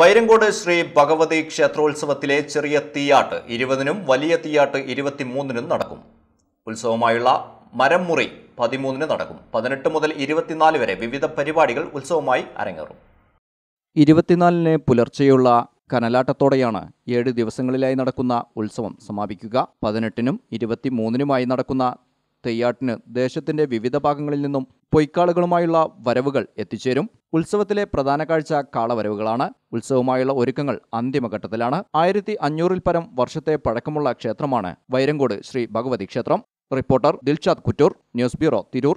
വൈരങ്കോട് ശ്രീ ഭഗവതി ക്ഷേത്രോത്സവത്തിലെ ചെറിയ തീയാട്ട് ഇരുപതിനും വലിയ തീയാട്ട് ഇരുപത്തിമൂന്നിനും നടക്കും ഉത്സവമായുള്ള മരംമുറി പതിമൂന്നിന് നടക്കും പതിനെട്ട് മുതൽ ഇരുപത്തിനാല് വരെ വിവിധ പരിപാടികൾ ഉത്സവമായി അരങ്ങേറും ഇരുപത്തിനാലിന് പുലർച്ചെയുള്ള കനലാട്ടത്തോടെയാണ് ഏഴ് ദിവസങ്ങളിലായി നടക്കുന്ന ഉത്സവം സമാപിക്കുക പതിനെട്ടിനും ഇരുപത്തിമൂന്നിനുമായി നടക്കുന്ന തെയ്യാട്ടിന് ദേശത്തിന്റെ വിവിധ ഭാഗങ്ങളിൽ നിന്നും പൊയ്ക്കാളുകളുമായുള്ള വരവുകൾ എത്തിച്ചേരും ഉത്സവത്തിലെ പ്രധാന കാഴ്ച കാളവരവുകളാണ് ഉത്സവമായുള്ള ഒരുക്കങ്ങൾ അന്തിമഘട്ടത്തിലാണ് ആയിരത്തി അഞ്ഞൂറിൽ പരം വർഷത്തെ പഴക്കമുള്ള ക്ഷേത്രമാണ് വൈരങ്കോട് ശ്രീ ഭഗവതി ക്ഷേത്രം reporter Dilshad Kuttur news bureau Tirur